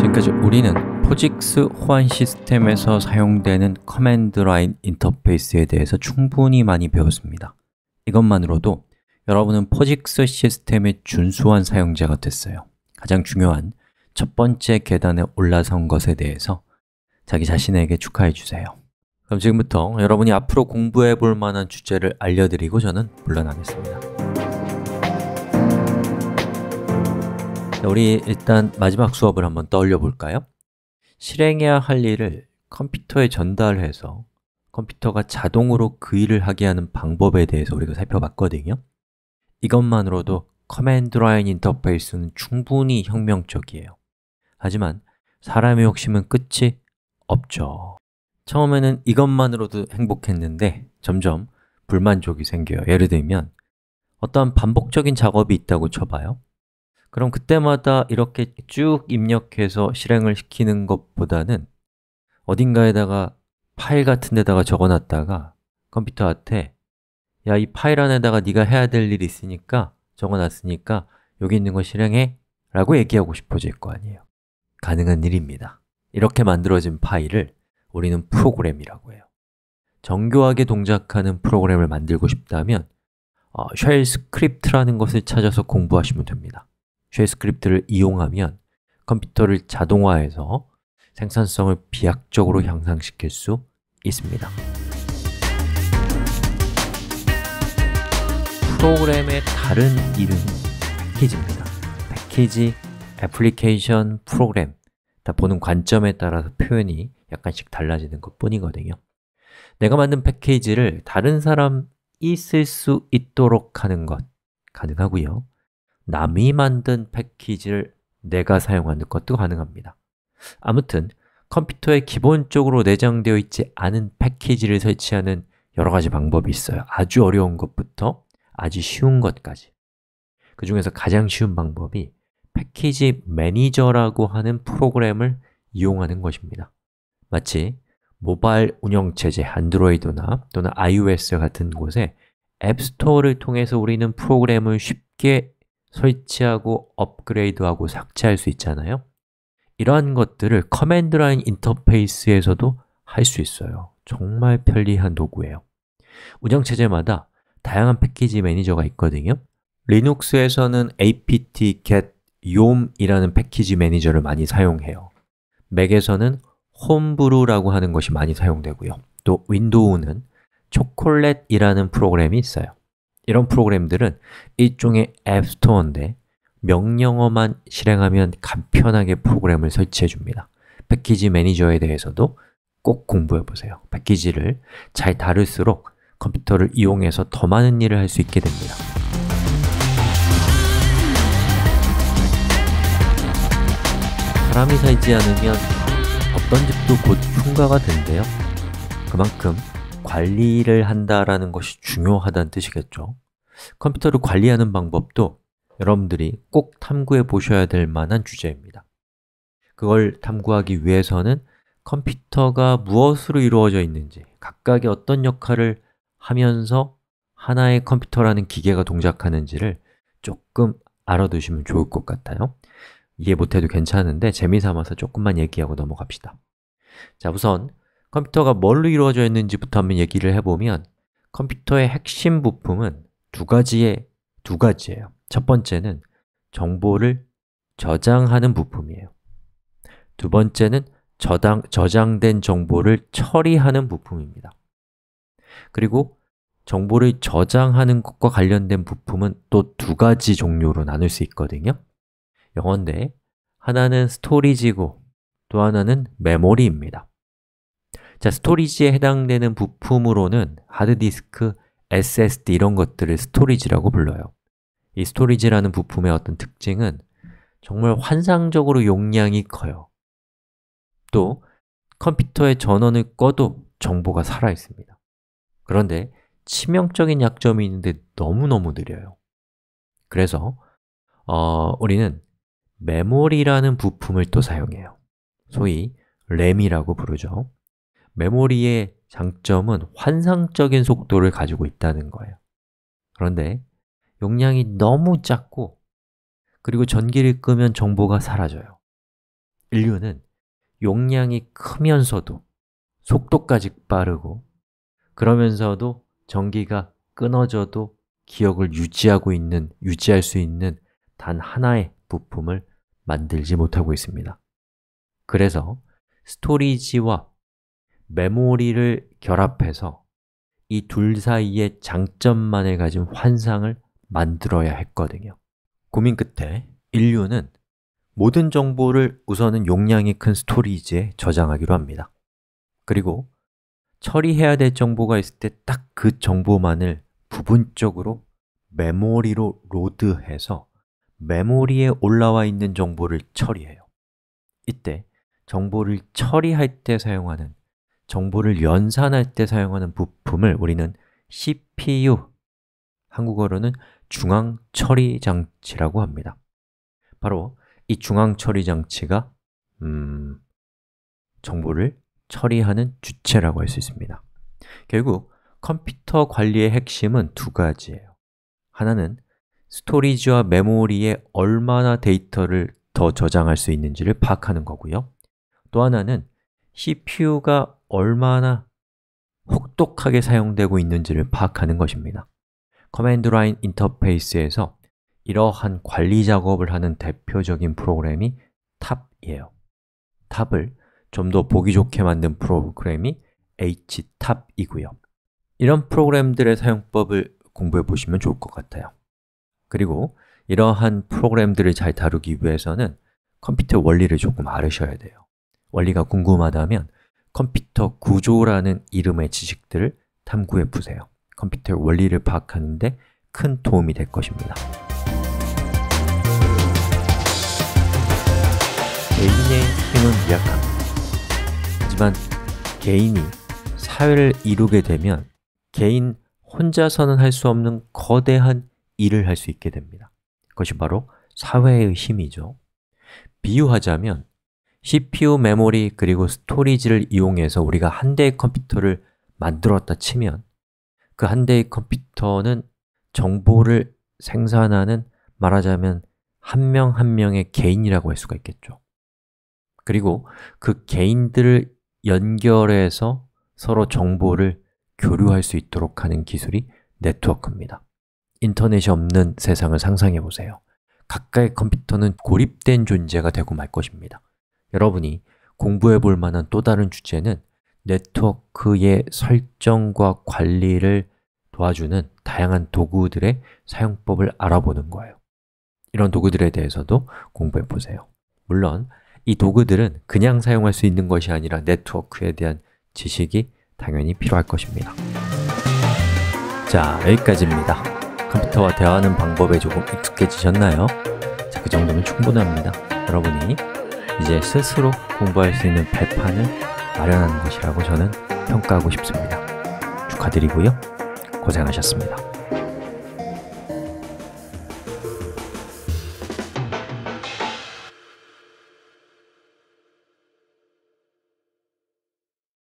지금까지 우리는 포직스 호환 시스템에서 사용되는 커맨드 라인 인터페이스에 대해서 충분히 많이 배웠습니다 이것만으로도 여러분은 포직스 시스템의 준수한 사용자가 됐어요 가장 중요한 첫 번째 계단에 올라선 것에 대해서 자기 자신에게 축하해 주세요 그럼 지금부터 여러분이 앞으로 공부해 볼 만한 주제를 알려드리고 저는 물러나겠습니다 네, 우리 일단 마지막 수업을 한번 떠올려 볼까요? 실행해야 할 일을 컴퓨터에 전달해서 컴퓨터가 자동으로 그 일을 하게 하는 방법에 대해서 우리가 살펴봤거든요 이것만으로도 커맨드 라인 인터페이스는 충분히 혁명적이에요 하지만 사람의 욕심은 끝이 없죠 처음에는 이것만으로도 행복했는데 점점 불만족이 생겨요 예를 들면 어떤 반복적인 작업이 있다고 쳐봐요 그럼 그때마다 이렇게 쭉 입력해서 실행을 시키는 것보다는 어딘가에다가 파일 같은 데다가 적어놨다가 컴퓨터 앞에 야, 이 파일 안에다가 네가 해야 될 일이 있으니까 적어놨으니까 여기 있는 거 실행해 라고 얘기하고 싶어질 거 아니에요 가능한 일입니다 이렇게 만들어진 파일을 우리는 프로그램이라고 해요 정교하게 동작하는 프로그램을 만들고 싶다면 어, 쉘 스크립트라는 것을 찾아서 공부하시면 됩니다 쉘 스크립트를 이용하면 컴퓨터를 자동화해서 생산성을 비약적으로 향상시킬 수 있습니다 프로그램의 다른 이름은 패키지입니다 패키지, 애플리케이션, 프로그램 다 보는 관점에 따라서 표현이 약간씩 달라지는 것 뿐이거든요 내가 만든 패키지를 다른 사람이 쓸 수 있도록 하는 것 가능하고요 남이 만든 패키지를 내가 사용하는 것도 가능합니다 아무튼 컴퓨터에 기본적으로 내장되어 있지 않은 패키지를 설치하는 여러 가지 방법이 있어요 아주 어려운 것부터 아주 쉬운 것까지 그 중에서 가장 쉬운 방법이 패키지 매니저라고 하는 프로그램을 이용하는 것입니다 마치 모바일 운영체제 안드로이드나 또는 iOS 같은 곳에 앱스토어를 통해서 우리는 프로그램을 쉽게 설치하고 업그레이드하고 삭제할 수 있잖아요 이러한 것들을 커맨드 라인 인터페이스에서도 할 수 있어요 정말 편리한 도구예요 운영체제마다 다양한 패키지 매니저가 있거든요 리눅스에서는 apt get yom이라는 패키지 매니저를 많이 사용해요 맥에서는 홈브루라고 하는 것이 많이 사용되고요 또 윈도우는 초콜렛이라는 프로그램이 있어요 이런 프로그램들은 일종의 앱스토어인데 명령어만 실행하면 간편하게 프로그램을 설치해 줍니다 패키지 매니저에 대해서도 꼭 공부해 보세요 패키지를 잘 다룰수록 컴퓨터를 이용해서 더 많은 일을 할 수 있게 됩니다 사람이 살지 않으면 어떤 집도 곧 흉가가 된대요 그만큼 관리를 한다라는 것이 중요하다는 뜻이겠죠 컴퓨터를 관리하는 방법도 여러분들이 꼭 탐구해 보셔야 될 만한 주제입니다 그걸 탐구하기 위해서는 컴퓨터가 무엇으로 이루어져 있는지 각각의 어떤 역할을 하면서 하나의 컴퓨터라는 기계가 동작하는지를 조금 알아두시면 좋을 것 같아요 이해 못해도 괜찮은데 재미삼아서 조금만 얘기하고 넘어갑시다 자, 우선 컴퓨터가 뭘로 이루어져 있는지부터 한번 얘기를 해보면 컴퓨터의 핵심 부품은 두 가지의 두 가지예요. 첫 번째는 정보를 저장하는 부품이에요. 두 번째는 저장, 저장된 정보를 처리하는 부품입니다. 그리고 정보를 저장하는 것과 관련된 부품은 또 두 가지 종류로 나눌 수 있거든요. 영어인데 하나는 스토리지고 또 하나는 메모리입니다. 자, 스토리지에 해당되는 부품으로는 하드디스크, SSD 이런 것들을 스토리지라고 불러요 이 스토리지라는 부품의 어떤 특징은 정말 환상적으로 용량이 커요 또 컴퓨터의 전원을 꺼도 정보가 살아있습니다 그런데 치명적인 약점이 있는데 너무너무 느려요 그래서 어, 우리는 메모리라는 부품을 또 사용해요 소위 램이라고 부르죠 메모리의 장점은 환상적인 속도를 가지고 있다는 거예요 그런데 용량이 너무 작고 그리고 전기를 끄면 정보가 사라져요 인류는 용량이 크면서도 속도까지 빠르고 그러면서도 전기가 끊어져도 기억을 유지하고 있는, 유지할 수 있는 단 하나의 부품을 만들지 못하고 있습니다 그래서 스토리지와 메모리를 결합해서 이 둘 사이의 장점만을 가진 환상을 만들어야 했거든요 고민 끝에 인류는 모든 정보를 우선은 용량이 큰 스토리지에 저장하기로 합니다 그리고 처리해야 될 정보가 있을 때 딱 그 정보만을 부분적으로 메모리로 로드해서 메모리에 올라와 있는 정보를 처리해요 이때 정보를 처리할 때 사용하는 정보를 연산할 때 사용하는 부품을 우리는 CPU, 한국어로는 중앙처리장치라고 합니다 바로 이 중앙처리장치가 음, 정보를 처리하는 주체라고 할 수 있습니다 결국 컴퓨터 관리의 핵심은 두 가지예요 하나는 스토리지와 메모리에 얼마나 데이터를 더 저장할 수 있는지를 파악하는 거고요 또 하나는 CPU가 얼마나 혹독하게 사용되고 있는지를 파악하는 것입니다 커맨드 라인 인터페이스에서 이러한 관리 작업을 하는 대표적인 프로그램이 탑이에요 탑을 좀 더 보기 좋게 만든 프로그램이 htop이고요 이런 프로그램들의 사용법을 공부해 보시면 좋을 것 같아요 그리고 이러한 프로그램들을 잘 다루기 위해서는 컴퓨터 원리를 조금 아르셔야 돼요 원리가 궁금하다면 컴퓨터 구조라는 이름의 지식들을 탐구해 보세요 컴퓨터의 원리를 파악하는데 큰 도움이 될 것입니다 개인의 힘은 미약합니다 하지만 개인이 사회를 이루게 되면 개인 혼자서는 할 수 없는 거대한 일을 할 수 있게 됩니다 그것이 바로 사회의 힘이죠 비유하자면 CPU 메모리 그리고 스토리지를 이용해서 우리가 한 대의 컴퓨터를 만들었다 치면 그 한 대의 컴퓨터는 정보를 생산하는 말하자면 한 명한 한 명의 개인이라고 할 수가 있겠죠 그리고 그 개인들을 연결해서 서로 정보를 교류할 수 있도록 하는 기술이 네트워크입니다 인터넷이 없는 세상을 상상해 보세요 각각의 컴퓨터는 고립된 존재가 되고 말 것입니다 여러분이 공부해 볼 만한 또 다른 주제는 네트워크의 설정과 관리를 도와주는 다양한 도구들의 사용법을 알아보는 거예요 이런 도구들에 대해서도 공부해 보세요 물론 이 도구들은 그냥 사용할 수 있는 것이 아니라 네트워크에 대한 지식이 당연히 필요할 것입니다 자, 여기까지입니다 컴퓨터와 대화하는 방법에 조금 익숙해지셨나요? 자, 그 정도면 충분합니다 여러분이 이제 스스로 공부할 수 있는 발판을 마련하는 것이라고 저는 평가하고 싶습니다. 축하드리고요. 고생하셨습니다.